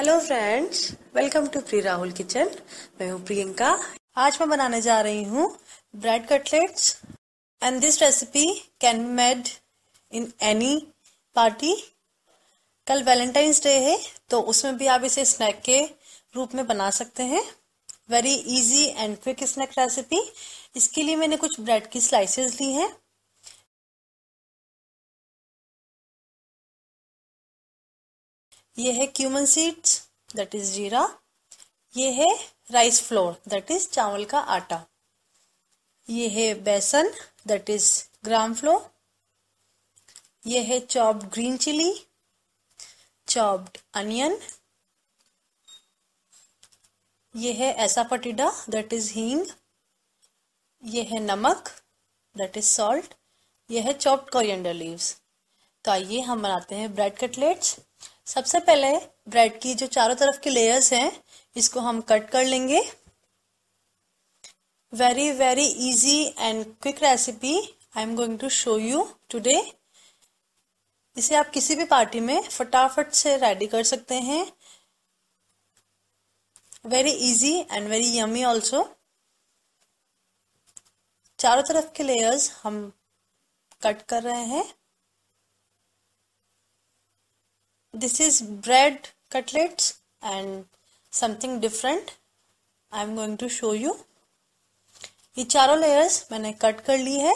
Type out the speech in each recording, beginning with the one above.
hello friends welcome to प्री Rahul kitchen मैं हूँ प्रियंका आज मैं बनाने जा रही हूँ bread cutlets and this recipe can be made in any party कल वैलेंटाइंस डे है तो उसमें भी आप इसे स्नैक के रूप में बना सकते हैं very easy and quick snack recipe इसके लिए मैंने कुछ ब्रेड की स्लाइसेस ली हैं ये है क्यूमन सीड्स दैट इज जीरा ये है राइस फ्लोर दैट इज चावल का आटा ये है बेसन दैट इज ग्राम फ्लोर ये है chopped green chilli chopped onion ये है ऐसा पटीडा दैट इज हींग ये है नमक दैट इज सॉल्ट यह है चॉप्ड कोरिएंडर लीव्स तो आइए हम बनाते हैं ब्रेड कटलेट्स सबसे पहले ब्रेड की जो चारों तरफ की लेयर्स हैं इसको हम कट कर लेंगे very very easy and quick recipe I am going to show you today इसे आप किसी भी पार्टी में फटाफट से रेडी कर सकते हैं very easy and very yummy also चारों तरफ के लेयर्स हम कट कर रहे हैं this is bread cutlets and something different I am going to show you ये चारों लेयर्स मैंने कट कर ली है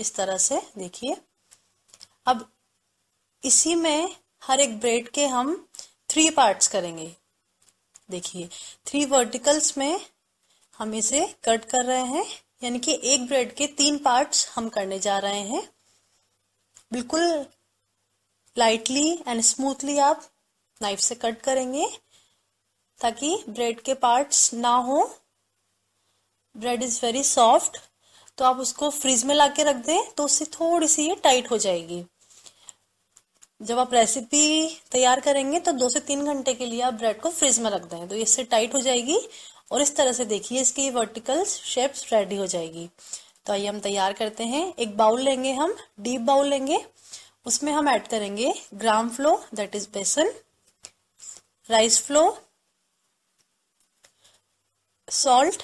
इस तरह से देखिए अब इसी में हर एक ब्रेड के हम थ्री पार्ट्स करेंगे देखिए थ्री वर्टिकल्स में हम इसे कट कर रहे हैं यानी कि एक ब्रेड के तीन पार्ट्स हम करने जा रहे हैं बिल्कुल लाइटली एंड स्मूथली आप नाइफ से कट करेंगे ताकि ब्रेड के पार्ट्स ना हो ब्रेड इज वेरी सॉफ्ट तो आप उसको फ्रिज में लाके रख दें तो उससे थोड़ी सी ये टाइट हो जाएगी जब आप रेसिपी तैयार करेंगे तो दो से तीन घंटे के लिए आप ब्रेड को फ्रिज में रख दें तो इससे टाइट हो जाएगी और इस तरह से देखिए इसकी वर्टिकल शेप्स रेडी हो जाएगी तो आइए हम तैयार करते हैं एक बाउल लेंगे हम डीप बाउल लेंगे उसमें हम ऐड करेंगे gram flour that is besan rice flour salt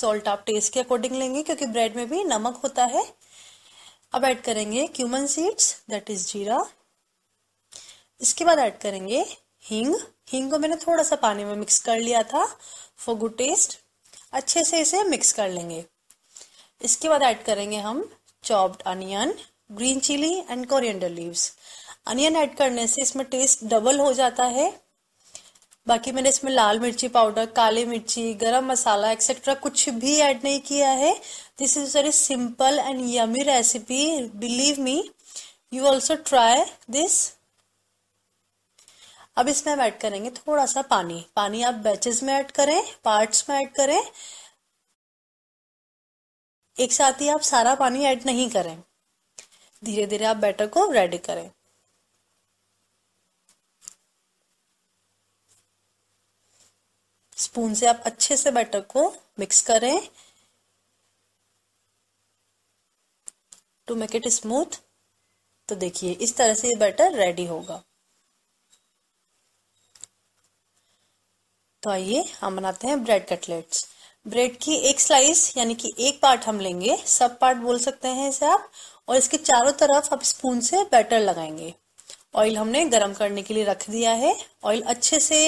salt आप टेस्ट के अकॉर्डिंग लेंगे क्योंकि ब्रेड में भी नमक होता है अब ऐड करेंगे क्यूमन सीड्स दैट इज जीरा इसके बाद ऐड करेंगे हींग हींग को मैंने थोड़ा सा पानी में मिक्स कर लिया था फॉर गुड टेस्ट अच्छे से इसे मिक्स कर लेंगे इसके बाद ऐड करेंगे हम chopped onion green chilli and coriander leaves onion add करने से इसमें टेस्ट डबल हो जाता है बाकी मैंने इसमें लाल मिर्ची पाउडर काली मिर्ची गरम मसाला एक्सेट्रा कुछ भी ऐड नहीं किया है this is very simple and yummy recipe believe me you also try this अब इसमें हम ऐड करेंगे थोड़ा सा पानी पानी आप बैचेस में ऐड करें पार्ट्स में ऐड करें एक साथ ही आप सारा पानी ऐड नहीं करें धीरे धीरे आप बैटर को रेडी करें स्पून से आप अच्छे से बैटर को मिक्स करें टू मेक इट स्मूथ तो देखिए इस तरह से ये बैटर रेडी होगा तो आइए हम बनाते हैं ब्रेड कटलेट्स ब्रेड की एक स्लाइस यानी कि एक पार्ट हम लेंगे सब पार्ट बोल सकते हैं इसे आप और इसके चारों तरफ आप स्पून से बैटर लगाएंगे ऑयल हमने गरम करने के लिए रख दिया है ऑयल अच्छे से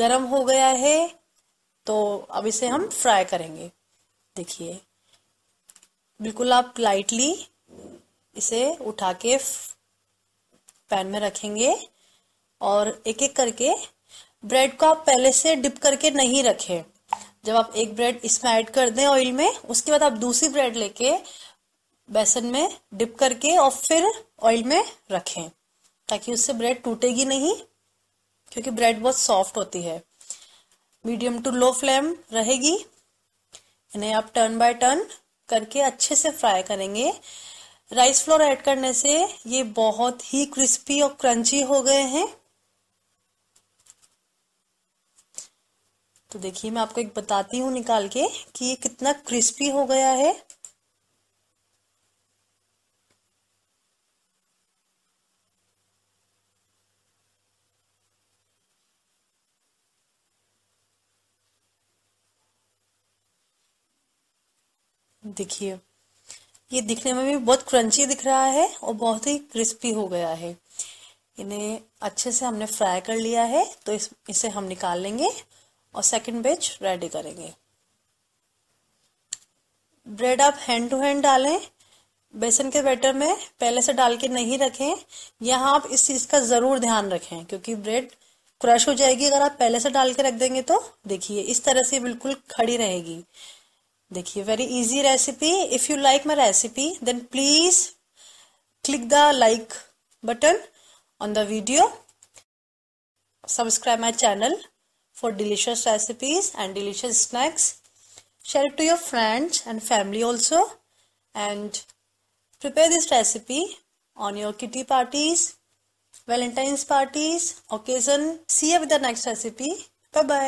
गरम हो गया है तो अब इसे हम फ्राई करेंगे देखिए बिल्कुल आप लाइटली इसे उठा के पैन में रखेंगे और एक एक करके ब्रेड को आप पहले से डिप करके नहीं रखें जब आप एक ब्रेड इसमें ऐड कर दें ऑयल में उसके बाद आप दूसरी ब्रेड लेके बेसन में डिप करके और फिर ऑयल में रखें ताकि उससे ब्रेड टूटेगी नहीं क्योंकि ब्रेड बहुत सॉफ्ट होती है मीडियम टू लो फ्लेम रहेगी इन्हें आप टर्न बाय टर्न करके अच्छे से फ्राई करेंगे राइस फ्लोर ऐड करने से ये बहुत ही क्रिस्पी और क्रंची हो गए हैं तो देखिए मैं आपको एक बताती हूं निकाल के कि ये कितना क्रिस्पी हो गया है देखिए ये दिखने में भी बहुत क्रंची दिख रहा है और बहुत ही क्रिस्पी हो गया है इन्हें अच्छे से हमने फ्राई कर लिया है तो इस इसे हम निकाल लेंगे और सेकंड बेच रेडी करेंगे ब्रेड आप हैंड टू हैंड डालें बेसन के बैटर में पहले से डाल के नहीं रखें यहाँ आप इस चीज का जरूर ध्यान रखें क्योंकि ब्रेड क्रश हो जाएगी अगर आप पहले से डाल के रख देंगे तो देखिए इस तरह से बिल्कुल खड़ी रहेगी देखिए very easy recipe if you like my recipe then please click the like button on the video subscribe my channel for delicious recipes and delicious snacks share it to your friends and family also and prepare this recipe on your kitty parties valentine's parties occasion see you with the next recipe bye bye